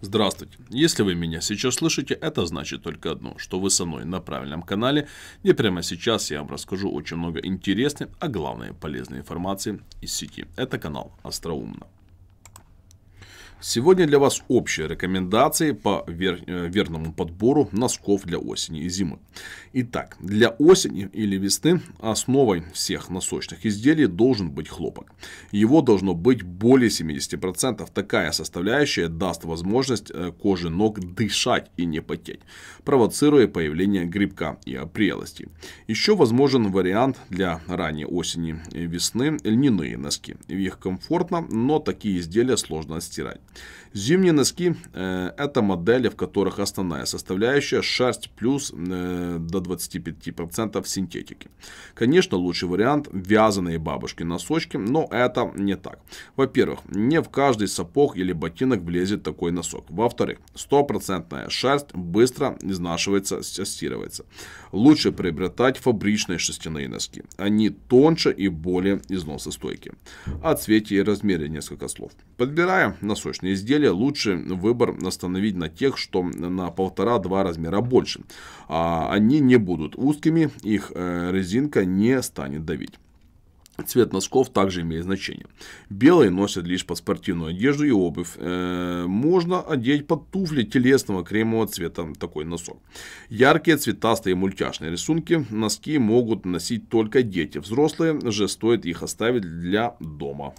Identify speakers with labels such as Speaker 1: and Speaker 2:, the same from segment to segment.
Speaker 1: Здравствуйте. Если вы меня сейчас слышите, это значит только одно, что вы со мной на правильном канале, где прямо сейчас я вам расскажу очень много интересной, а главное полезной информации из сети. Это канал Остроумно. Сегодня для вас общие рекомендации по вер... Э, верному подбору носков для осени и зимы. Итак, для осени или весны основой всех носочных изделий должен быть хлопок. Его должно быть более 70%. Такая составляющая даст возможность э, коже ног дышать и не потеть, провоцируя появление грибка и опрелости. Еще возможен вариант для ранней осени и весны льняные носки. Их комфортно, но такие изделия сложно стирать. Зимние носки э, – это модели, в которых основная составляющая – шерсть плюс э, до 25% синтетики. Конечно, лучший вариант – вязаные бабушки носочки, но это не так. Во-первых, не в каждый сапог или ботинок влезет такой носок. Во-вторых, стопроцентная шерсть быстро изнашивается, стирается. Лучше приобретать фабричные шерстяные носки. Они тоньше и более износостойкие. О цвете и размере несколько слов. Подбираем носочки роскошные изделия, лучше выбор остановить на тех, что на полтора-два размера больше. А, они не будут узкими, их э, резинка не станет давить. Цвет носков также имеет значение. Белые носят лишь под спортивную одежду и обувь. Э, можно одеть под туфли телесного кремового цвета такой носок. Яркие цветастые мультяшные рисунки носки могут носить только дети. Взрослые же стоит их оставить для дома.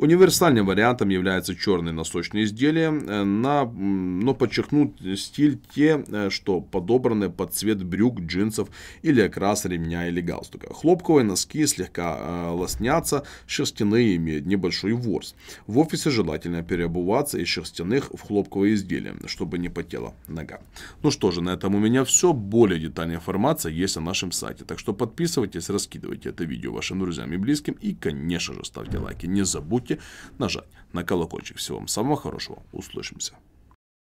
Speaker 1: Универсальным вариантом являются черные носочные изделия, э, на, но подчеркнуть стиль те, э, что подобраны под цвет брюк, джинсов или окрас ремня или галстука. Хлопковые носки слегка э, лоснятся, шерстяные имеют небольшой ворс. В офисе желательно переобуваться из шерстяных в хлопковые изделия, чтобы не потела нога. Ну что же, на этом у меня все. Более детальная информация есть на нашем сайте, так что подписывайтесь, раскидывайте это видео вашим друзьям и близким и, конечно же, ставьте лайки. Не забудьте можете нажать на колокольчик. Всего вам самого хорошего. Услышимся.